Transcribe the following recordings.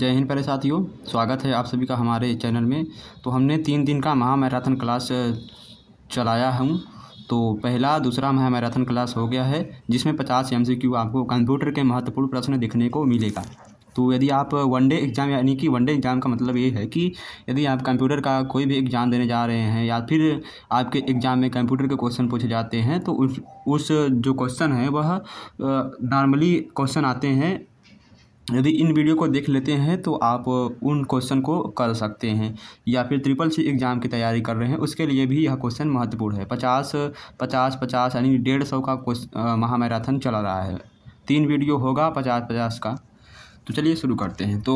जय हिंद प्यारे साथियों स्वागत है आप सभी का हमारे चैनल में तो हमने तीन दिन का महामैराथन क्लास चलाया हूँ तो पहला दूसरा महामैराथन क्लास हो गया है जिसमें पचास एम आपको कंप्यूटर के महत्वपूर्ण प्रश्न देखने को मिलेगा तो यदि आप वनडे एग्ज़ाम यानी कि वनडे एग्ज़ाम का मतलब ये है कि यदि आप कंप्यूटर का कोई भी एग्ज़ाम देने जा रहे हैं या फिर आपके एग्ज़ाम में कंप्यूटर के क्वेश्चन पूछे जाते हैं तो उस उस जो क्वेश्चन है वह नॉर्मली क्वेश्चन आते हैं यदि इन वीडियो को देख लेते हैं तो आप उन क्वेश्चन को कर सकते हैं या फिर ट्रिपल सी एग्ज़ाम की तैयारी कर रहे हैं उसके लिए भी यह क्वेश्चन महत्वपूर्ण है पचास पचास पचास यानी डेढ़ सौ का महामैराथन चला रहा है तीन वीडियो होगा पचास पचास का तो चलिए शुरू करते हैं तो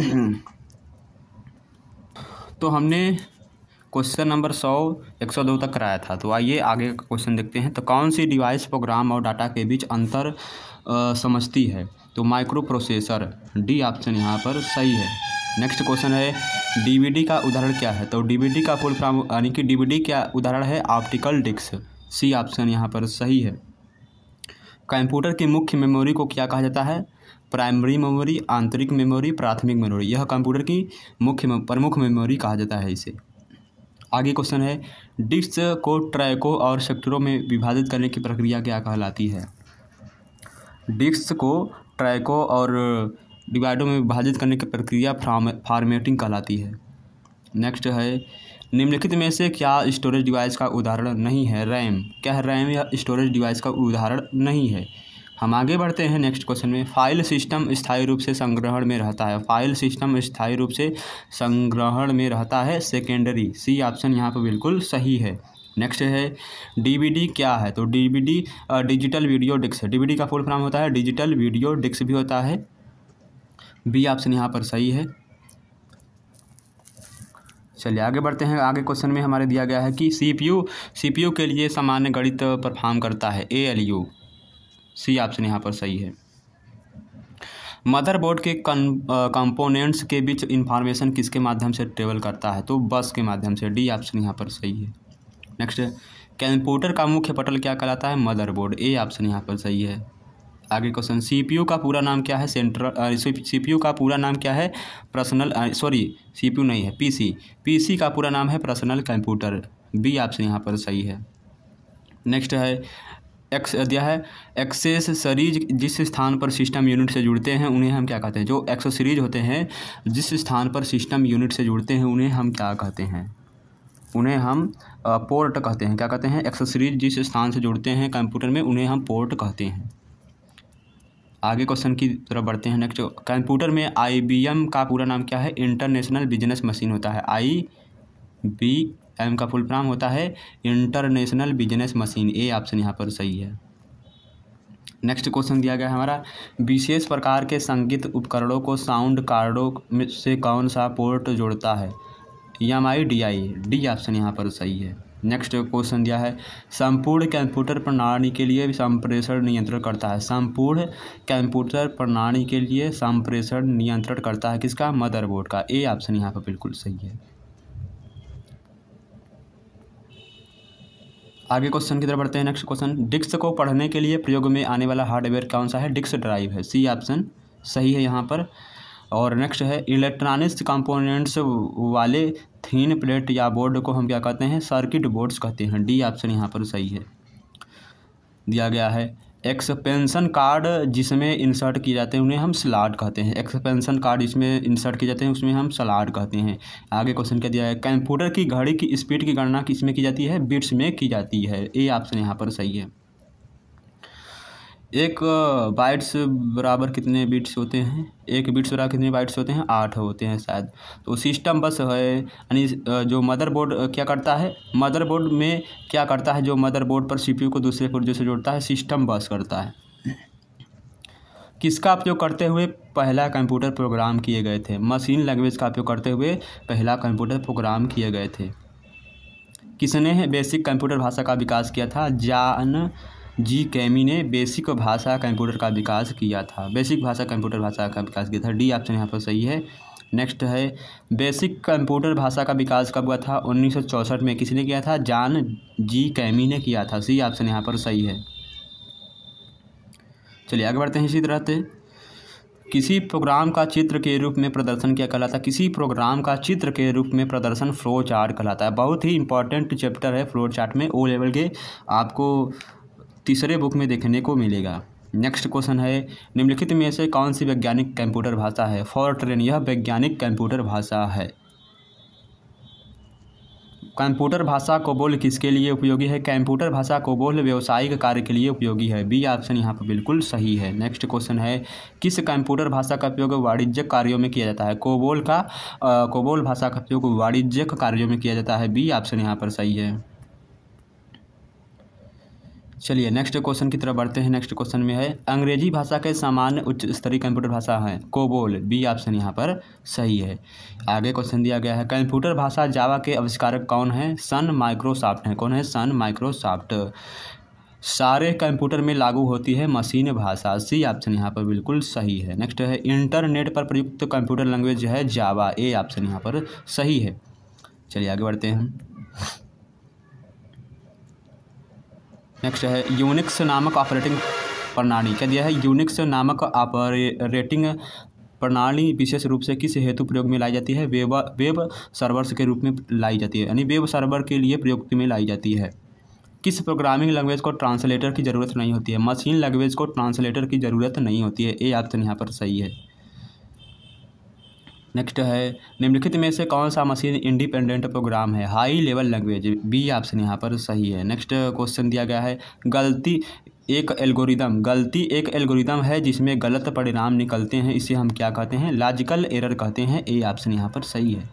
तो हमने क्वेश्चन नंबर सौ एक सौ दो तक कराया था तो आइए आगे का क्वेश्चन देखते हैं तो कौन सी डिवाइस प्रोग्राम और डाटा के बीच अंतर आ, समझती है तो माइक्रो प्रोसेसर डी ऑप्शन यहाँ पर सही है नेक्स्ट क्वेश्चन है डीवीडी का उदाहरण क्या है तो डीवीडी का फुल फॉर्म यानी कि डीवीडी क्या उदाहरण है ऑप्टिकल डिक्स सी ऑप्शन यहाँ पर सही है कंप्यूटर की मुख्य मेमोरी को क्या कहा जाता है प्राइमरी मेमोरी आंतरिक मेमोरी प्राथमिक मेमोरी यह कंप्यूटर की मुख्य प्रमुख मेमोरी कहा जाता है इसे आगे क्वेश्चन है डिस्क को ट्रैकों और सेक्टरों में विभाजित करने की प्रक्रिया क्या कहलाती है डिस्क को ट्रैकों और डिवाइडों में विभाजित करने की प्रक्रिया फ्राम फार्मेटिंग कहलाती है नेक्स्ट है निम्नलिखित में से क्या स्टोरेज डिवाइस का उदाहरण नहीं है रैम क्या है रैम या स्टोरेज डिवाइस का उदाहरण नहीं है हम आगे बढ़ते हैं नेक्स्ट क्वेश्चन में फाइल सिस्टम स्थायी रूप से संग्रहण में रहता है फाइल सिस्टम स्थायी रूप से संग्रहण में रहता है सेकेंडरी सी ऑप्शन यहाँ पर बिल्कुल सही है नेक्स्ट है डीवीडी क्या है तो DVD digital video disc DVD का फुल फॉर्म होता है डिजिटल वीडियो डिस्क भी होता है बी ऑप्शन यहाँ पर सही है चलिए आगे बढ़ते हैं आगे क्वेश्चन में हमारे दिया गया है कि सीपीयू सीपीयू के लिए सामान्य गणित परफॉर्म करता है A L U C option यहाँ पर सही है मदरबोर्ड के कंपोनेंट्स के बीच इंफॉर्मेशन किसके माध्यम से ट्रेवल करता है तो बस के माध्यम से डी ऑप्शन यहाँ पर सही है नेक्स्ट कंप्यूटर का मुख्य पटल क्या कहलाता है मदरबोर्ड ए ऑप्शन यहाँ पर सही है आगे क्वेश्चन सीपीयू का पूरा नाम क्या है सेंट्रल सीपीयू का पूरा नाम क्या है पर्सनल सॉरी सीपीयू नहीं है पीसी पीसी का पूरा नाम है पर्सनल कंप्यूटर बी ऑप्शन यहाँ पर सही है नेक्स्ट है एक्स दिया है एक्सेस सीरीज जिस स्थान पर सिस्टम यूनिट से जुड़ते हैं उन्हें हम क्या कहते हैं जो एक्सेसरीज होते हैं जिस स्थान पर सिस्टम यूनिट से जुड़ते हैं उन्हें हम क्या कहते हैं उन्हें हम पोर्ट कहते हैं क्या कहते हैं एक्सेसरीज जिस स्थान से जुड़ते हैं कंप्यूटर में उन्हें हम पोर्ट कहते हैं आगे क्वेश्चन की तरफ बढ़ते हैं नेक्स्ट कंप्यूटर में आई का पूरा नाम क्या है इंटरनेशनल बिजनेस मशीन होता है आई बी एम का फुल फॉर्म होता है international business machine A option यहाँ पर सही है नेक्स्ट क्वेश्चन दिया गया है हमारा विशेष प्रकार के संगीत उपकरणों को साउंड कार्डों में से कौन सा पोर्ट जोड़ता है M I D I D option यहाँ पर सही है नेक्स्ट क्वेश्चन दिया है संपूर्ण कंप्यूटर प्रणाली के लिए संप्रेषण नियंत्रण करता है संपूर्ण कंप्यूटर प्रणाली के लिए संप्रेषण नियंत्रण करता है किसका मदरबोर्ड का ए ऑप्शन यहाँ पर बिल्कुल सही है आगे क्वेश्चन की तरफ बढ़ते हैं नेक्स्ट क्वेश्चन डिक्स को पढ़ने के लिए प्रयोग में आने वाला हार्डवेयर कौन सा है डिक्स ड्राइव है सी ऑप्शन सही है यहाँ पर और नेक्स्ट है इलेक्ट्रॉनिक्स कंपोनेंट्स वाले थीन प्लेट या बोर्ड को हम क्या कहते हैं सर्किट बोर्ड्स कहते हैं डी ऑप्शन यहाँ पर सही है दिया गया है एक्सपेंशन कार्ड जिसमें इंसर्ट किए जाते हैं उन्हें हम स्लाड कहते हैं एक्सपेंशन कार्ड जिसमें इंसर्ट किए जाते हैं उसमें हम स्लाड कहते हैं आगे क्वेश्चन क्या दिया है कंप्यूटर की घड़ी की स्पीड की गणना किसमें की जाती है बिट्स में की जाती है ए ऑप्शन यहाँ पर सही है एक बाइट्स बराबर कितने बिट्स होते हैं एक बिट्स बराबर कितने बाइट्स होते हैं आठ होते हैं शायद तो सिस्टम बस है यानी जो मदरबोर्ड क्या करता है मदरबोर्ड में क्या करता है जो मदरबोर्ड पर सीपीयू को दूसरे पुर्जों से जोड़ता है सिस्टम बस करता है किसका उपयोग करते हुए पहला कंप्यूटर प्रोग्राम किए गए थे मशीन लैंग्वेज का उपयोग करते हुए पहला कंप्यूटर प्रोग्राम किए गए थे किसने बेसिक कंप्यूटर भाषा का विकास किया था जान जी कैमी ने बेसिक भाषा कंप्यूटर का विकास किया था बेसिक भाषा कंप्यूटर भाषा का विकास किया था डी ऑप्शन यहाँ पर सही है नेक्स्ट है बेसिक कंप्यूटर भाषा का विकास कब हुआ था उन्नीस में किसने किया था जान जी कैमी ने किया था सी ऑप्शन यहाँ पर सही है चलिए आगे बढ़ते हैं इसी तरह से किसी प्रोग्राम का चित्र के रूप में प्रदर्शन क्या कहलाता है किसी प्रोग्राम का चित्र के रूप में प्रदर्शन फ्लो चार्ट कहलाता है बहुत ही इंपॉर्टेंट चैप्टर है फ्लो चार्ट में ओ लेवल के आपको तीसरे बुक में देखने को मिलेगा नेक्स्ट क्वेश्चन है निम्नलिखित में से कौन सी वैज्ञानिक कंप्यूटर भाषा है फॉरट्रेन यह वैज्ञानिक कंप्यूटर भाषा है कंप्यूटर भाषा को बोल किसके लिए उपयोगी है कंप्यूटर भाषा को बोल व्यवसायिक कार्य के लिए उपयोगी है बी ऑप्शन यहाँ पर बिल्कुल सही है नेक्स्ट क्वेश्चन है किस कंप्यूटर भाषा का उपयोग वाणिज्यिक कार्यों में किया जाता है कोबोल का कोबोल भाषा का उपयोग वाणिज्यिक कार्यों में किया जाता है बी ऑप्शन यहाँ पर सही है चलिए नेक्स्ट क्वेश्चन की तरफ बढ़ते हैं नेक्स्ट क्वेश्चन में है अंग्रेजी भाषा के सामान्य उच्च स्तरीय कंप्यूटर भाषा है कोबोल बी ऑप्शन यहाँ पर सही है आगे क्वेश्चन दिया गया है कंप्यूटर भाषा जावा के आविष्कारक कौन है सन माइक्रोसॉफ्ट हैं कौन है सन माइक्रोसॉफ्ट सारे कंप्यूटर में लागू होती है मशीन भाषा सी ऑप्शन यहाँ पर बिल्कुल सही है नेक्स्ट है इंटरनेट पर प्रयुक्त कंप्यूटर लैंग्वेज है जावा ए ऑप्शन यहाँ पर सही है चलिए आगे बढ़ते हैं नेक्स्ट है यूनिक्स नामक ऑपरेटिंग प्रणाली क्या दिया है यूनिक्स नामक ऑपरेटिंग प्रणाली विशेष रूप से किस हेतु प्रयोग में लाई जाती है वेब वेब सर्वर्स के रूप में लाई जाती है यानी वेब सर्वर के लिए प्रयोग में लाई जाती है किस प्रोग्रामिंग लैंग्वेज को ट्रांसलेटर की ज़रूरत नहीं होती है मशीन लैंग्वेज को ट्रांसलेटर की ज़रूरत नहीं होती है ये ऑप्शन तो यहाँ पर सही है नेक्स्ट है निम्नलिखित में से कौन सा मशीन इंडिपेंडेंट प्रोग्राम है high level language B option यहाँ पर सही है नेक्स्ट क्वेश्चन दिया गया है गलती एक एल्गोरिदम गलती एक एल्गोरिदम है जिसमें गलत परिणाम निकलते हैं इसे हम क्या कहते हैं लॉजिकल एरर कहते हैं ए ऑप्शन यहाँ पर सही है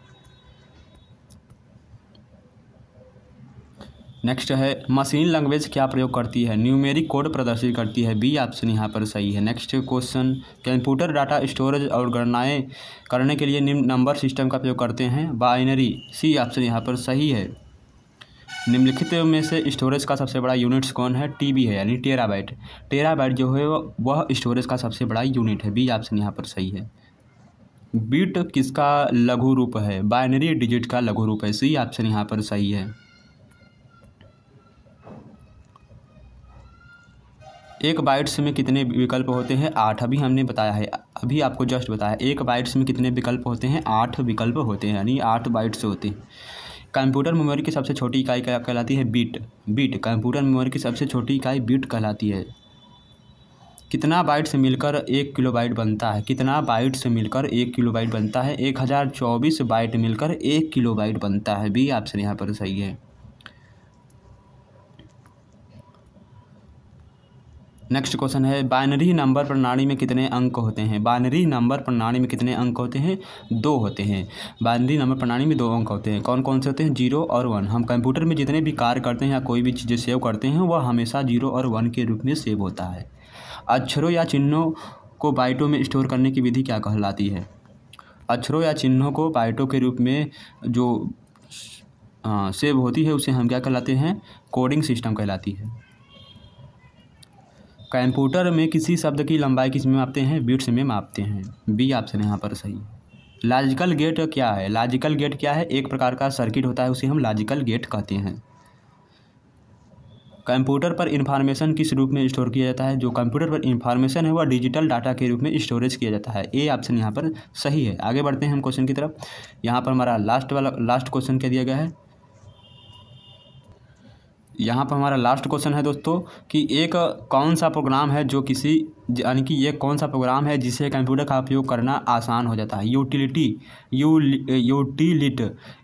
नेक्स्ट है मशीन लैंग्वेज क्या प्रयोग करती है न्यूमेरिक कोड प्रदर्शित करती है बी ऑप्शन यहाँ पर सही है next question computer data storage और गणनाएं करने के लिए निम्न नंबर सिस्टम का प्रयोग करते हैं बाइनरी सी ऑप्शन यहाँ पर सही है निम्नलिखित में से स्टोरेज का सबसे बड़ा यूनिट्स कौन है टी है यानी टेराबाइट टेराबाइट जो है वह स्टोरेज का सबसे बड़ा यूनिट है बी ऑप्शन यहाँ पर सही है बीट किसका लघु रूप है बाइनरी डिजिट का लघु रूप है सी ऑप्शन यहाँ पर सही है एक बाइट्स में कितने विकल्प होते हैं आठ अभी हमने बताया है अभी आपको जस्ट बताया एक बाइट्स में कितने विकल्प होते हैं आठ विकल्प होते हैं यानी आठ बाइट्स होते हैं कंप्यूटर मेमोरी की सबसे छोटी इकाई क्या कहलाती है बीट बीट कंप्यूटर मेमोरी की सबसे छोटी इकाई बीट कहलाती है कितना बाइट से मिलकर एक किलो बाइट बनता है कितना बाइट से मिलकर एक किलो बाइट बनता है एक हज़ार चौबीस बाइट मिलकर एक किलो बाइट बनता है बी ऑप्शन यहाँ पर सही है नेक्स्ट क्वेश्चन है बाइनरी नंबर प्रणाली में कितने अंक होते हैं बाइनरी नंबर प्रणाली में कितने अंक होते हैं दो होते हैं बाइनरी नंबर प्रणाली में दो अंक होते हैं कौन कौन से होते हैं जीरो और वन हम कंप्यूटर में जितने भी कार्य करते हैं या कोई भी चीज़ें सेव करते हैं वह हमेशा जीरो और वन के रूप में सेव होता है अक्षरों या चिन्हों को बाइटों में स्टोर करने की विधि क्या कहलाती है अक्षरों या चिन्हों को बाइटों के रूप में जो सेव हाँ, होती है उसे हम क्या कहलाते हैं कोडिंग सिस्टम कहलाती है कंप्यूटर में किसी शब्द की लंबाई किस में मापते हैं बीट्स में मापते हैं बी ऑप्शन यहाँ पर सही लॉजिकल गेट क्या है लॉजिकल गेट क्या है एक प्रकार का सर्किट होता है उसे हम लॉजिकल गेट कहते हैं कंप्यूटर पर इंफॉर्मेशन किस रूप में स्टोर किया जाता है जो कंप्यूटर पर इंफॉर्मेशन है वह डिजिटल डाटा के रूप में स्टोरेज किया जाता है ए ऑप्शन यहाँ पर सही है आगे बढ़ते हैं हम क्वेश्चन की तरफ यहाँ पर हमारा लास्ट वाला लास्ट क्वेश्चन क्या दिया गया है यहाँ पर हमारा लास्ट क्वेश्चन है दोस्तों कि एक कौन सा प्रोग्राम है जो किसी यानी कि ये कौन सा प्रोग्राम है जिसे कंप्यूटर का उपयोग करना आसान हो जाता है यूटिलिटी यू यूटिलिट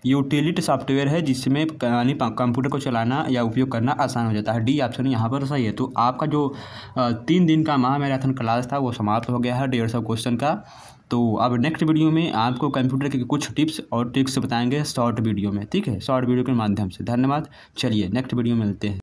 यूटिलिट सॉफ्टवेयर है जिसमें यानी कंप्यूटर को चलाना या उपयोग करना आसान हो जाता है डी ऑप्शन यहाँ पर सही है तो आपका जो तीन दिन का महामैराथन क्लास था वो समाप्त हो गया है डेढ़ सौ क्वेश्चन का तो अब नेक्स्ट वीडियो में आपको कंप्यूटर के कुछ टिप्स और ट्रिक्स बताएंगे शॉर्ट वीडियो में ठीक है शॉर्ट वीडियो के माध्यम से धन्यवाद चलिए नेक्स्ट वीडियो में मिलते हैं